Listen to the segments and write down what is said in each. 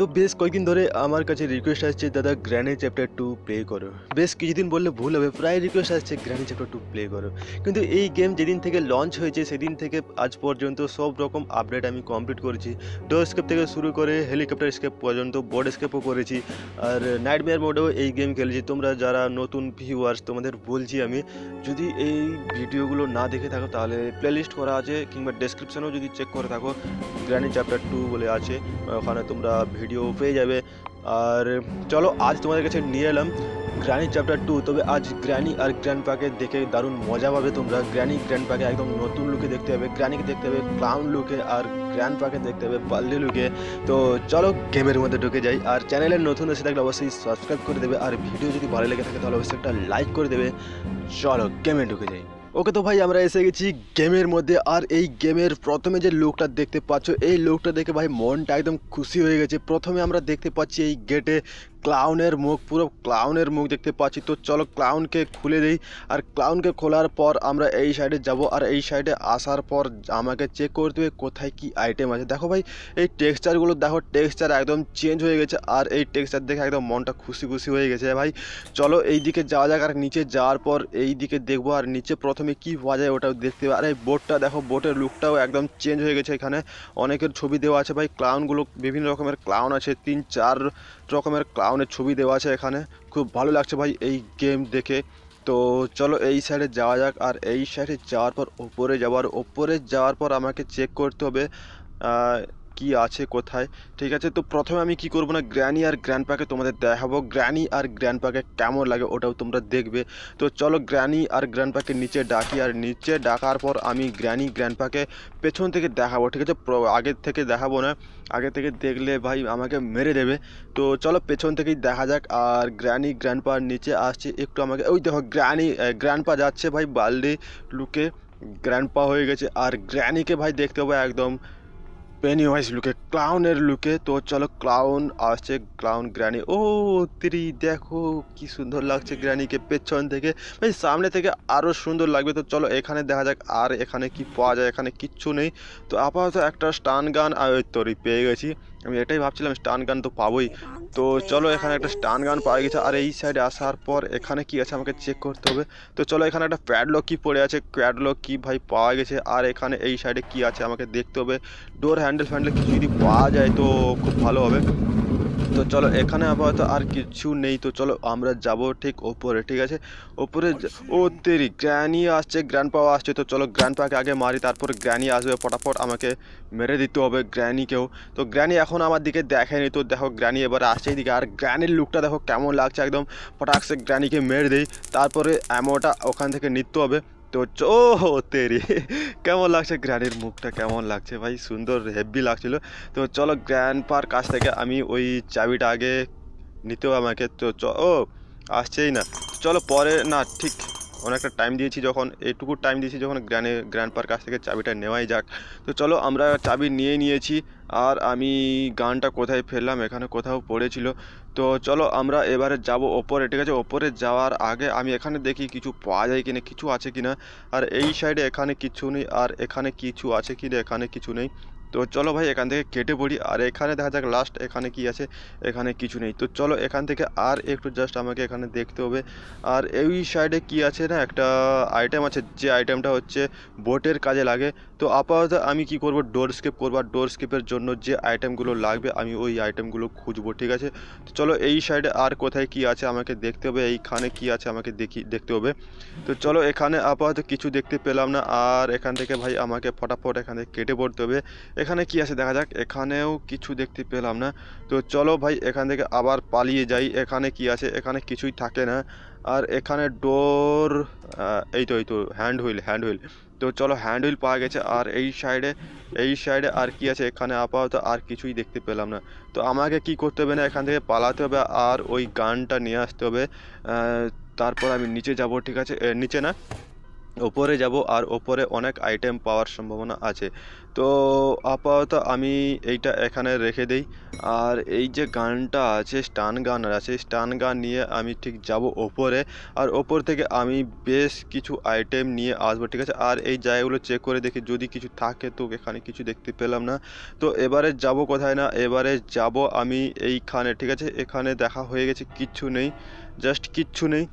তো বেশ কয়েকদিন ধরে আমার কাছে রিকোয়েস্ট আসছে দাদা গ্র্যান্ড চ্যাপ্টার টু প্লে করো বেশ কিছুদিন বললে ভুল হবে প্রায় রিকোয়েস্ট আসছে গ্র্যান্ড চ্যাপ্টার টু প্লে করো কিন্তু এই গেম যেদিন থেকে লঞ্চ হয়েছে সেদিন থেকে আজ পর্যন্ত সব রকম আপডেট আমি কমপ্লিট করেছি ডো স্কেপ থেকে শুরু করে হেলিকপ্টার স্কেপ পর্যন্ত বোর্ড স্কেপও করেছি আর নাইটমেয়ার মোডেও এই গেম খেলেছি তোমরা যারা নতুন ভিউয়ার্স তোমাদের বলছি আমি যদি এই ভিডিওগুলো না দেখে থাকো তাহলে প্লেলিস্ট করা আছে কিংবা ডেসক্রিপশানেও যদি চেক করে থাকো গ্র্যান্ড চ্যাপ্টার টু বলে আছে ওখানে তোমরা ভিডিও ভিডিও পেয়ে যাবে আর চলো আজ তোমাদের কাছে নিয়ে এলাম গ্র্যানি চ্যাপ্টার টু তবে আজ গ্র্যানি আর গ্র্যান্ড পাকে দেখে দারুণ মজা পাবে তোমরা গ্র্যানি গ্র্যান্ড পাকে একদম নতুন লুকে দেখতে হবে গ্র্যানিকে দেখতে হবে ক্লাউন লুকে আর গ্র্যান্ড পাকে দেখতে হবে পাল্লি লুকে তো চলো গেমের মধ্যে ঢুকে যাই আর চ্যানেলের নতুন এসে থাকলে অবশ্যই সাবস্ক্রাইব করে দেবে আর ভিডিও যদি ভালো লেগে থাকে তাহলে অবশ্যই একটা লাইক করে দেবে চলো গেমে ঢুকে যাই ওকে তো ভাই আমরা এসে গেছি গেমের মধ্যে আর এই গেমের প্রথমে যে লোকটা দেখতে পাচ্ছ এই লোকটা দেখে ভাই মনটা একদম খুশি হয়ে গেছে প্রথমে আমরা দেখতে পাচ্ছি এই গেটে ক্লাউনের মুখ পুরো ক্লাউনের মুখ দেখতে পাচ্ছি তো চলো ক্লাউনকে খুলে দিই আর ক্লাউনকে খোলার পর আমরা এই সাইডে যাব আর এই সাইডে আসার পর আমাকে চেক করতে হবে কোথায় কি আইটেম আছে দেখো ভাই এই টেক্সচারগুলো দেখো টেক্সচার একদম চেঞ্জ হয়ে গেছে আর এই টেক্সচার দেখে একদম মনটা খুশি খুশি হয়ে গেছে ভাই চলো এই দিকে যাওয়া যাক আর নিচে যাওয়ার পর এই দিকে দেখবো আর নিচে প্রথমে কি পাওয়া যায় ওটাও দেখতে আর এই বোটটা দেখো বোটের লুকটাও একদম চেঞ্জ হয়ে গেছে এখানে অনেকের ছবি দেওয়া আছে ভাই ক্লাউনগুলো বিভিন্ন রকমের ক্লাউন আছে তিন চার রকমের ক্লাউন টাউনের ছবি দেওয়া আছে এখানে খুব ভালো লাগছে ভাই এই গেম দেখে তো চলো এই সাইডে যাওয়া যাক আর এই সাইডে যাওয়ার পর ওপরে যাওয়ার ওপরে যাওয়ার পর আমাকে চেক করতে হবে কি আছে কোথায় ঠিক আছে তো প্রথমে আমি কি করব না গ্র্যানি আর গ্র্যান্ডপাকে তোমাদের দেখাবো গ্র্যানি আর গ্র্যান্ডপাকে কেমন লাগে ওটাও তোমরা দেখবে তো চলো গ্র্যানি আর গ্র্যান্ডপাকে নিচে ডাকি আর নিচে ডাকার পর আমি গ্র্যানি গ্র্যান্ডপাকে পেছন থেকে দেখাবো ঠিক আছে আগের থেকে দেখাবো না আগে থেকে দেখলে ভাই আমাকে মেরে দেবে তো চলো পেছন থেকেই দেখা যাক আর গ্র্যানি গ্র্যান্ডপার নিচে আসছে একটু আমাকে ওই দেখো গ্র্যানি গ্র্যান্ডপা যাচ্ছে ভাই বালদি লুকে গ্র্যান্ডপা হয়ে গেছে আর গ্র্যানিকে ভাই দেখতে পাবো একদম পেনিওয়াইস লুকে ক্লাউনের লুকে তো চলো ক্লাউন আসছে ক্লাউন গ্র্যানি ও তিরি দেখো কি সুন্দর লাগছে গ্র্যানিকে পেছন থেকে ভাই সামনে থেকে আরও সুন্দর লাগবে তো চলো এখানে দেখা যাক আর এখানে কি পাওয়া যায় এখানে কিচ্ছু নেই তো আপাতত একটা স্টান গান আর ওই তৈরি পেয়ে গেছি আমি এটাই ভাবছিলাম স্টান গান তো পাবোই তো চলো এখানে একটা স্টান গান পাওয়া গেছে আর এই সাইডে আসার পর এখানে কি আছে আমাকে চেক করতে হবে তো চলো এখানে একটা প্যাডলক কি পড়ে আছে প্যাডলক কি ভাই পাওয়া গেছে আর এখানে এই সাইডে কি আছে আমাকে দেখতে হবে ডোর হ্যান্ডেল ফ্যান্ডেল কিছু যদি পাওয়া যায় তো খুব ভালো হবে তো চলো এখানে আপাতত আর কিছু নেই তো চলো আমরা যাব ঠিক ওপরে ঠিক আছে ওপরে ও তেরি গ্র্যানি আসছে গ্র্যান্ডপাও আসছে তো চলো গ্র্যান্ডপাকে আগে মারি তারপর গ্র্যানি আসবে ফটাফট আমাকে মেরে দিতে হবে গ্র্যানিকেও তো গ্র্যানি এখন আমার দিকে দেখেনি তো দেখো গ্র্যানি এবার আসছে এদিকে আর গ্র্যানির লুকটা দেখো কেমন লাগছে একদম ফটাকসে গ্র্যানিকে মেরে দিই তারপরে অ্যামোটা ওখান থেকে নিতে হবে তো চো ও তেরি কেমন লাগছে গ্র্যান্ডের মুখটা কেমন লাগছে ভাই সুন্দর হেভি লাগছিল তো চলো গ্র্যান্ড পার কাছ থেকে আমি ওই চাবিটা আগে নিতেও আমাকে তো চ ও আসছেই না চলো পরে না ঠিক অনেকটা টাইম দিয়েছি যখন এইটুকু টাইম দিয়েছি যখন গ্র্যানে গ্র্যান্ড পার কাছ থেকে চাবিটা নেওয়াই যাক তো চলো আমরা চাবি নিয়ে নিয়েছি আর আমি গানটা কোথায় ফেললাম এখানে কোথাও পড়েছিল তো চলো আমরা এবারে যাব ওপরে ঠিক আছে ওপরে যাওয়ার আগে আমি এখানে দেখি কিছু পাওয়া যায় কিনা কিছু আছে কিনা আর এই সাইডে এখানে কিছু নেই আর এখানে কিছু আছে কিনা এখানে কিছু নেই তো চলো ভাই এখান থেকে কেটে পড়ি আর এখানে দেখা যাক লাস্ট এখানে কি আছে এখানে কিছু নেই তো চলো এখান থেকে আর একটু জাস্ট আমাকে এখানে দেখতে হবে আর এই সাইডে কি আছে না একটা আইটেম আছে যে আইটেমটা হচ্ছে বোটের কাজে লাগে তো আপাতত আমি কি করব ডোর স্কেপ করবো আর ডোর স্কেপের জন্য যে আইটেমগুলো লাগবে আমি ওই আইটেমগুলো খুঁজবো ঠিক আছে তো চলো এই সাইডে আর কোথায় কি আছে আমাকে দেখতে হবে এইখানে কি আছে আমাকে দেখি দেখতে হবে তো চলো এখানে আপাতত কিছু দেখতে পেলাম না আর এখান থেকে ভাই আমাকে ফটাফট এখান থেকে কেটে পড়তে হবে এখানে কি আছে দেখা যাক এখানেও কিছু দেখতে পেলাম না তো চলো ভাই এখান থেকে আবার পালিয়ে যাই এখানে কি আছে এখানে কিছুই থাকে না আর এখানে ডোর এই তো এই তো হ্যান্ড হুইল হ্যান্ড হুইল তো চলো হ্যান্ড হুইল পাওয়া গেছে আর এই সাইডে এই সাইডে আর কি আছে এখানে আপাতত আর কিছুই দেখতে পেলাম না তো আমাকে কি করতে হবে না এখান থেকে পালাতে হবে আর ওই গানটা নিয়ে আসতে হবে তারপর আমি নিচে যাব ঠিক আছে নিচে না ওপরে যাব আর ওপরে অনেক আইটেম পাওয়ার সম্ভাবনা আছে তো আপাতত আমি এইটা এখানে রেখে দেই আর এই যে গানটা আছে স্টান গান আছে স্টান গান নিয়ে আমি ঠিক যাব ওপরে আর ওপর থেকে আমি বেশ কিছু আইটেম নিয়ে আসবো ঠিক আছে আর এই জায়গাগুলো চেক করে দেখি যদি কিছু থাকে তো এখানে কিছু দেখতে পেলাম না তো এবারে যাব কোথায় না এবারে যাব আমি এইখানে ঠিক আছে এখানে দেখা হয়ে গেছে কিচ্ছু নেই জাস্ট কিচ্ছু নেই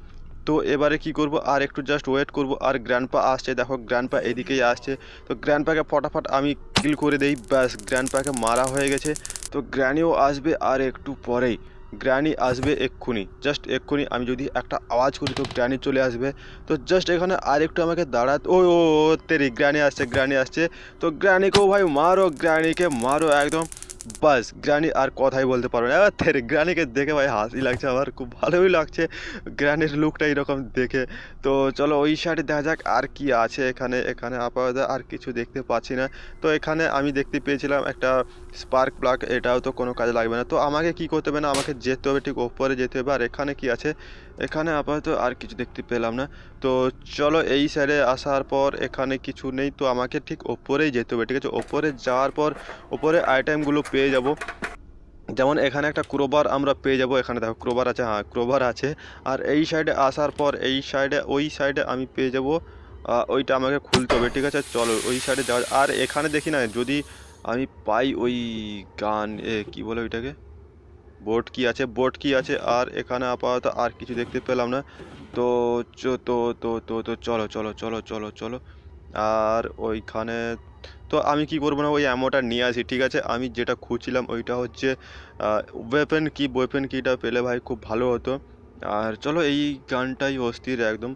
তো এবারে কি করব আর একটু জাস্ট ওয়েট করব আর গ্র্যান্ডপা আসছে দেখো গ্র্যান্ডপা এদিকেই আসছে তো গ্র্যান্ডপাকে ফটাফট আমি কিল করে দেই ব্যাস গ্র্যান্ডপাকে মারা হয়ে গেছে তো গ্র্যানিও আসবে আর একটু পরেই গ্র্যানি আসবে এক্ষুনি জাস্ট এক্ষুনি আমি যদি একটা আওয়াজ করি তো গ্র্যানি চলে আসবে তো জাস্ট এখানে আর একটু আমাকে দাঁড়াতে ও তেরি গ্র্যানি আসছে গ্র্যানি আসছে তো গ্র্যানিকেও ভাই মারো গ্র্যানিকে মারো একদম বাস গ্রানি আর কথাই বলতে পারবে না এবার গ্রানিকে দেখে ভাই হাসি লাগছে আমার খুব ভালোই লাগছে গ্রানির লুকটা এরকম দেখে তো চলো ওই সাইডে দেখা যাক আর কি আছে এখানে এখানে আপাতত আর কিছু দেখতে পাচ্ছি না তো এখানে আমি দেখতে পেয়েছিলাম একটা স্পার্ক প্লাগ এটাও তো কোনো কাজে লাগবে না তো আমাকে কি করতে হবে না আমাকে যেতে হবে ঠিক ওপরে যেতে হবে আর এখানে কি আছে এখানে আপাতত আর কিছু দেখতে পেলাম না তো চলো এই সাইডে আসার পর এখানে কিছু নেই তো আমাকে ঠিক ওপরেই যেতে হবে ঠিক আছে ওপরে যাওয়ার পর ওপরে আইটেমগুলো পেয়ে যাব যেমন এখানে একটা ক্রোবার আমরা পেয়ে যাব এখানে দেখো ক্রোবার আছে হ্যাঁ ক্রোবার আছে আর এই সাইডে আসার পর এই সাইডে ওই সাইডে আমি পেয়ে যাব ওইটা আমাকে খুলতে হবে ঠিক আছে চলো ওই সাইডে যাওয়া আর এখানে দেখি না যদি আমি পাই ওই গান এ কী বলে ওইটাকে বোট কি আছে বোট কি আছে আর এখানে আপাতত আর কিছু দেখতে পেলাম না তো তো তো তো তো চলো চলো চলো চলো চলো আর ওইখানে তো আমি কি করবো না ওই অ্যামোটা নিয়ে আসি ঠিক আছে আমি যেটা খুঁজছিলাম ওইটা হচ্ছে ওয়েপেন কি ওয়েপেন কিটা পেলে ভাই খুব ভালো হতো আর চলো এই গানটাই অস্থির একদম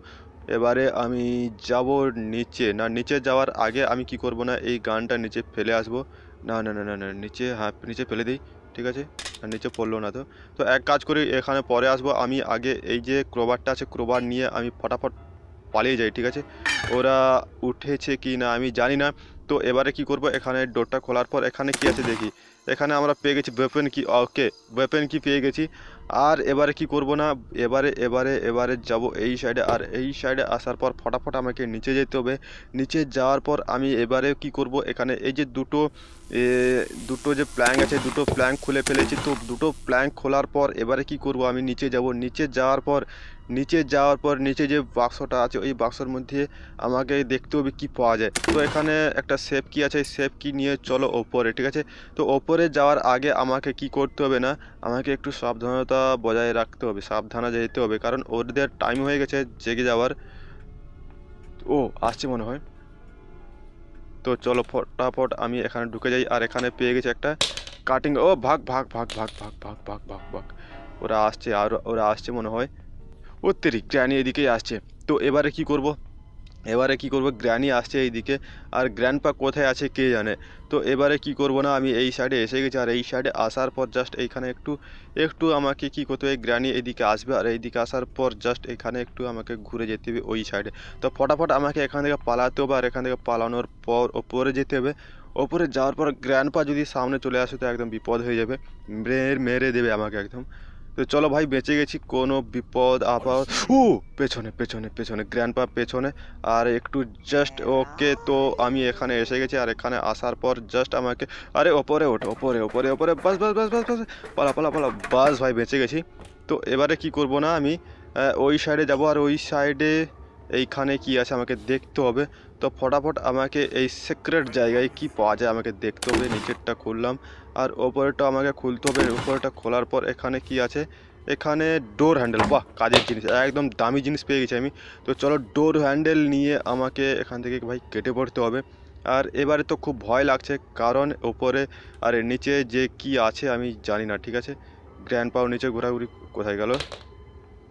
এবারে আমি যাব নিচে না নিচে যাওয়ার আগে আমি কি করব না এই গানটা নিচে ফেলে আসবো না না না না নিচে হ্যাঁ নিচে ফেলে দিই ঠিক আছে আর নিচে পড়লো না তো তো এক কাজ করি এখানে পরে আসবো আমি আগে এই যে ক্রোবারটা আছে ক্রোবার নিয়ে আমি ফটাফট পালিয়ে যাই ঠিক আছে ওরা উঠেছে কি না আমি জানি না তো এবারে কি করব এখানে ডোরটা খোলার পর এখানে কি আছে দেখি এখানে আমরা পেয়ে গেছি ওয়েপেন কি ওকে ওয়েপেন কি পেয়ে গেছি আর এবারে কি করব না এবারে এবারে এবারে যাব এই সাইডে আর এই সাইডে আসার পর ফটাফট আমাকে নিচে যেতে হবে নিচে যাওয়ার পর আমি এবারে কি করব এখানে এই যে দুটো দুটো যে প্ল্যাং আছে দুটো প্ল্যাং খুলে ফেলেছি তো দুটো প্ল্যাং খোলার পর এবারে কি করব আমি নিচে যাব নিচে যাওয়ার পর নিচে যাওয়ার পর নিচে যে বাক্সটা আছে ওই বাক্সর মধ্যে আমাকে দেখতে হবে কী পাওয়া যায় তো এখানে একটা সেফ কি আছে সেফ কি নিয়ে চলো ওপরে ঠিক আছে তো ওপরে যাওয়ার আগে আমাকে কি করতে হবে না আমাকে একটু সাবধানতা বজায় রাখতে হবে সাবধানে যেতে হবে কারণ ওদের টাইম হয়ে গেছে জেগে যাওয়ার ও আসছে মনে হয় তো চলো ফটাফট আমি এখানে ঢুকে যাই আর এখানে পেয়ে গেছি একটা কাটিং ও ভাগ ভাগ ভাগ ভাগ ভাগ ভাগ ভাগ ভাগ ভাগ ওরা আসছে আর ওরা আসছে মনে হয় ও তেরি গ্রানি এদিকেই আসছে তো এবারে কি করব এবারে কি করব গ্র্যানি আসছে এই দিকে আর গ্র্যান্ডপা কোথায় আছে কে জানে তো এবারে কি করব না আমি এই সাইডে এসে গেছি আর এই সাইডে আসার পর জাস্ট এইখানে একটু একটু আমাকে কি করতে হবে গ্র্যানি এইদিকে আসবে আর এইদিকে আসার পর জাস্ট এখানে একটু আমাকে ঘুরে যেতে হবে ওই সাইডে তো ফটাফট আমাকে এখান থেকে পালাতে হবে আর এখান থেকে পালানোর পর ওপরে যেতে হবে ওপরে যাওয়ার পর গ্র্যান্ডপা যদি সামনে চলে আসে তো একদম বিপদ হয়ে যাবে মেরে মেরে দেবে আমাকে একদম তো চলো ভাই বেঁচে গেছি কোনো বিপদ আপদ ও পেছনে পেছনে পেছনে গ্র্যান্ডপা পেছনে আর একটু জাস্ট ওকে তো আমি এখানে এসে গেছি আর এখানে আসার পর জাস্ট আমাকে আরে ওপরে ওঠো ওপরে ওপরে ওপরে বাস বাস বাস বাস বাস পালা পালা পালা বাস ভাই বেঁচে গেছি তো এবারে কি করব না আমি ওই সাইডে যাব আর ওই সাইডে এইখানে কি আছে আমাকে দেখতে হবে তো ফটাফট আমাকে এই সিক্রেট জায়গায় কি পাওয়া যায় আমাকে দেখতে হবে নিচেরটা খুললাম আর ওপরেটা আমাকে খুলতে হবে ওপরেটা খোলার পর এখানে কি আছে এখানে ডোর হ্যান্ডেল বাহ কাজের জিনিস একদম দামি জিনিস পেয়ে গেছি আমি তো চলো ডোর হ্যান্ডেল নিয়ে আমাকে এখান থেকে ভাই কেটে পড়তে হবে আর এবারে তো খুব ভয় লাগছে কারণ ওপরে আর নিচে যে কি আছে আমি জানি না ঠিক আছে গ্র্যান্ড পাওয়ার নিচে ঘোরাঘুরি কোথায় গেল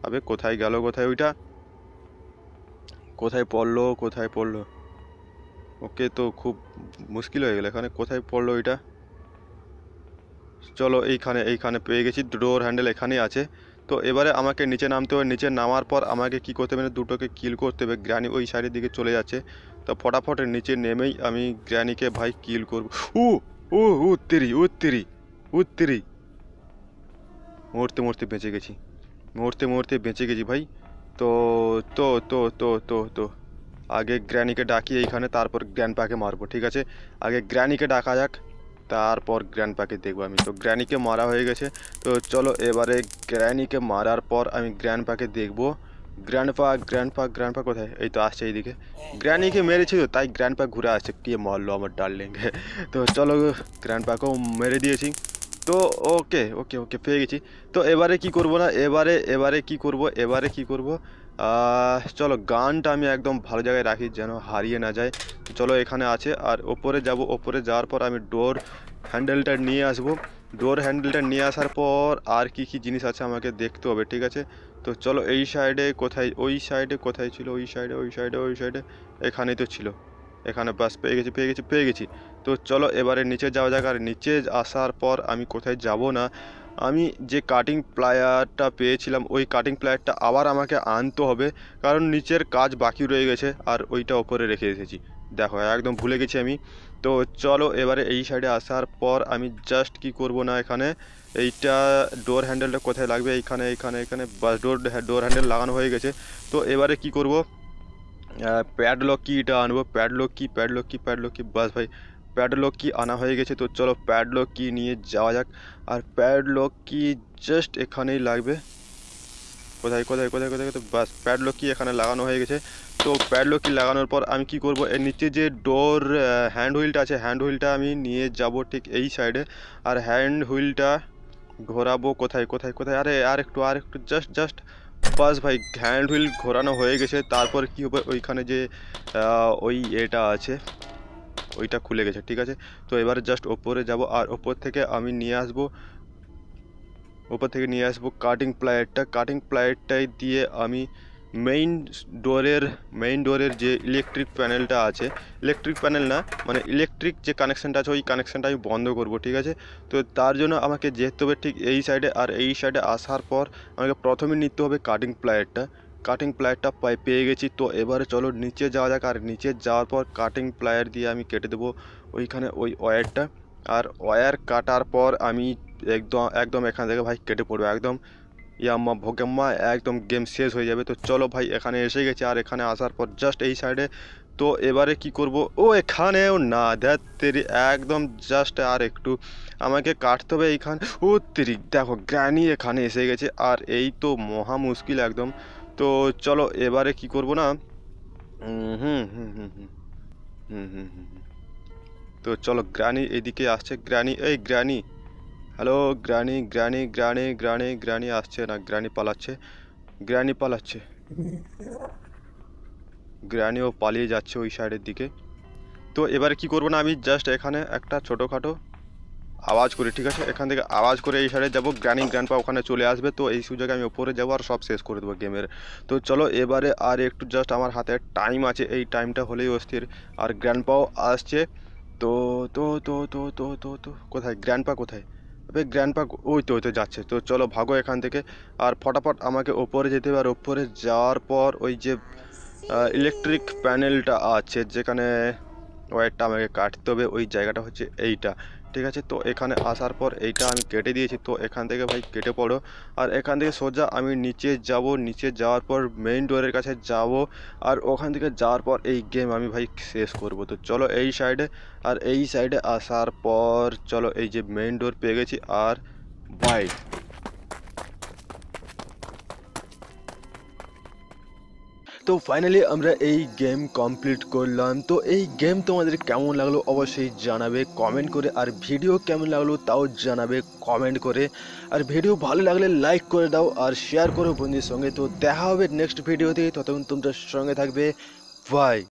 আবে কোথায় গেল কোথায় ওইটা কোথায় পড়লো কোথায় পড়লো ওকে তো খুব মুশকিল হয়ে গেল এখানে কোথায় পড়লো এটা চলো এইখানে এইখানে পেয়ে গেছি ডোর হ্যান্ডেল এখানেই আছে তো এবারে আমাকে নিচে নামতে হবে নিচে নামার পর আমাকে কি করতে হবে দুটোকে কিল করতে হবে গ্র্যানি ওই সাইডের দিকে চলে যাচ্ছে তো ফটাফটের নিচে নেমেই আমি গ্র্যানিকে ভাই কিল করব ও ও উত্তেরি উত্তেরি উত্তেরি মরতে মরতে বেঁচে গেছি মরতে মরতে বেঁচে গেছি ভাই তো তো তো তো তো তো আগে গ্র্যানিকে ডাকি এইখানে তারপর গ্র্যান্ডপাকে মারবো ঠিক আছে আগে গ্র্যানিকে ডাকা যাক তারপর গ্র্যান্ডপাকে দেখবো আমি তো গ্র্যানিকে মারা হয়ে গেছে তো চলো এবারে গ্র্যানিকে মারার পর আমি গ্র্যান্ডপাকে দেখবো গ্র্যান্ডপা গ্র্যান্ডপা গ্র্যান্ডপা কোথায় এই তো আসছে এইদিকে গ্র্যানিকে মেরেছি তো তাই গ্র্যান্ডপা ঘুরে আসছে কে মারলো আমার ডার্লিংকে তো চলো গ্র্যান্ডপাকেও মেরে দিয়েছি তো ওকে ওকে ওকে পেয়ে গেছি তো এবারে কি করব না এবারে এবারে কি করব এবারে কি করবো চলো গানটা আমি একদম ভালো জায়গায় রাখি যেন হারিয়ে না যায় চলো এখানে আছে আর ওপরে যাব ওপরে যাওয়ার পর আমি ডোর হ্যান্ডেলটা নিয়ে আসব ডোর হ্যান্ডেলটা নিয়ে আসার পর আর কি কি জিনিস আছে আমাকে দেখতে হবে ঠিক আছে তো চলো এই সাইডে কোথায় ওই সাইডে কোথায় ছিল ওই সাইডে ওই সাইডে ওই সাইডে এখানেই তো ছিল এখানে বাস পেয়ে গেছি পেয়ে গেছি পেয়ে গেছি তো চলো এবারে নিচে যাওয়া যাক আর নিচে আসার পর আমি কোথায় যাব না আমি যে কাটিং প্লায়ারটা পেয়েছিলাম ওই কাটিং প্লায়ারটা আবার আমাকে আনতে হবে কারণ নিচের কাজ বাকি রয়ে গেছে আর ওইটা ওপরে রেখে এসেছি দেখো একদম ভুলে গেছি আমি তো চলো এবারে এই সাইডে আসার পর আমি জাস্ট কি করব না এখানে এইটা ডোর হ্যান্ডেলটা কোথায় লাগবে এইখানে এইখানে এখানে বাস ডোর ডোর হ্যান্ডেল লাগানো হয়ে গেছে তো এবারে কি করব প্যাডলক এটা আনবো প্যাডলক কি প্যাডলক কি প্যাডলক কি বাস ভাই প্যাডলক কি আনা হয়ে গেছে তো চলো প্যাডলক কি নিয়ে যাওয়া যাক আর প্যাডলক কি জাস্ট এখানেই লাগবে কোথায় কোথায় কোথায় কোথায় কোথায় বাস প্যাডলক কি এখানে লাগানো হয়ে গেছে তো প্যাডলক কি লাগানোর পর আমি কি করব এর নিচে যে ডোর হ্যান্ড হুইলটা আছে হ্যান্ড হুইলটা আমি নিয়ে যাব ঠিক এই সাইডে আর হ্যান্ড হুইলটা ঘোরাবো কোথায় কোথায় কোথায় আরে আর একটু আর একটু জাস্ট জাস্ট বাস ভাই হ্যান্ড হুইল ঘোরানো হয়ে গেছে তারপর কি হবে ওইখানে যে ওই এটা আছে ওইটা খুলে গেছে ঠিক আছে তো এবারে জাস্ট ওপরে যাব আর ওপর থেকে আমি নিয়ে আসবো ওপর থেকে নিয়ে আসবো কাটিং প্লায়ারটা কাটিং প্লায়ারটাই দিয়ে আমি মেইন ডোরের মেইন ডোরের যে ইলেকট্রিক প্যানেলটা আছে ইলেকট্রিক প্যানেল না মানে ইলেকট্রিক যে কানেকশানটা আছে ওই কানেকশানটা আমি বন্ধ করব ঠিক আছে তো তার জন্য আমাকে যেতে হবে ঠিক এই সাইডে আর এই সাইডে আসার পর আমাকে প্রথমে নিতে হবে কাটিং প্লায়ারটা কাটিং প্লায়ারটা পাই পেয়ে গেছি তো এবারে চলো নিচে যাওয়া যাক আর নিচে যাওয়ার পর কাটিং প্লায়ার দিয়ে আমি কেটে দেবো ওইখানে ওই ওয়্যারটা আর ওয়্যার কাটার পর আমি একদম একদম এখান থেকে ভাই কেটে পড়বো একদম ইয়াম্মা ভোগেম্মা একদম গেম শেষ হয়ে যাবে তো চলো ভাই এখানে এসে গেছে আর এখানে আসার পর জাস্ট এই সাইডে তো এবারে কি করব ও এখানেও না দেখ তেরি একদম জাস্ট আর একটু আমাকে কাটতে হবে এইখানে ও তেরি দেখো গ্র্যানি এখানে এসে গেছে আর এই তো মহা মুশকিল একদম তো চলো এবারে কি করব না হুম হুম হুম হুম হুম হুম হুম তো চলো গ্রানি এদিকে আসছে গ্রানি এই Granny hello Granny Granny Granny Granny Granny আসছে না গ্রানি পালাচ্ছে গ্রানি পালাচ্ছে গ্রানিও পালিয়ে যাচ্ছে ওই সাইডের দিকে তো এবারে কি করবো না আমি জাস্ট এখানে একটা ছোটোখাটো আওয়াজ করে ঠিক আছে এখান থেকে আওয়াজ করে এই সাইডে যাবো গ্র্যানিং গ্র্যান্ডপা ওখানে চলে আসবে তো এই সুযোগে আমি ওপরে যাবো আর সব শেষ করে দেবো গেমের তো চলো এবারে আর একটু জাস্ট আমার হাতে টাইম আছে এই টাইমটা হলেই অস্থির আর গ্র্যান্ডপাও আসছে তো তো তো তো তো তো তো কোথায় গ্র্যান্ডপা কোথায় তবে গ্র্যান্ডপা ওই তো ওই তো যাচ্ছে তো চলো ভাগো এখান থেকে আর ফটাফট আমাকে ওপরে যেতে হবে আর ওপরে যাওয়ার পর ওই যে ইলেকট্রিক প্যানেলটা আছে যেখানে ওয়ারটা আমাকে কাটতে হবে ওই জায়গাটা হচ্ছে এইটা ঠিক আছে তো এখানে আসার পর এইটা আমি কেটে দিয়েছি তো এখান থেকে ভাই কেটে পড়ো আর এখান থেকে সোজা আমি নিচে যাব নিচে যাওয়ার পর মেইন ডোরের কাছে যাব আর ওখান থেকে যাওয়ার পর এই গেম আমি ভাই শেষ করব তো চলো এই সাইডে আর এই সাইডে আসার পর চলো এই যে মেইন ডোর পেয়ে গেছি আর বাইক তো ফাইনালি আমরা এই গেম কমপ্লিট করলাম তো এই গেম তোমাদের কেমন লাগলো অবশ্যই জানাবে কমেন্ট করে আর ভিডিও কেমন লাগলো তাও জানাবে কমেন্ট করে আর ভিডিও ভালো লাগলে লাইক করে দাও আর শেয়ার করো বন্ধুদের সঙ্গে তো দেখা হবে নেক্সট ভিডিওতে ততক্ষণ তোমরা সঙ্গে থাকবে বাই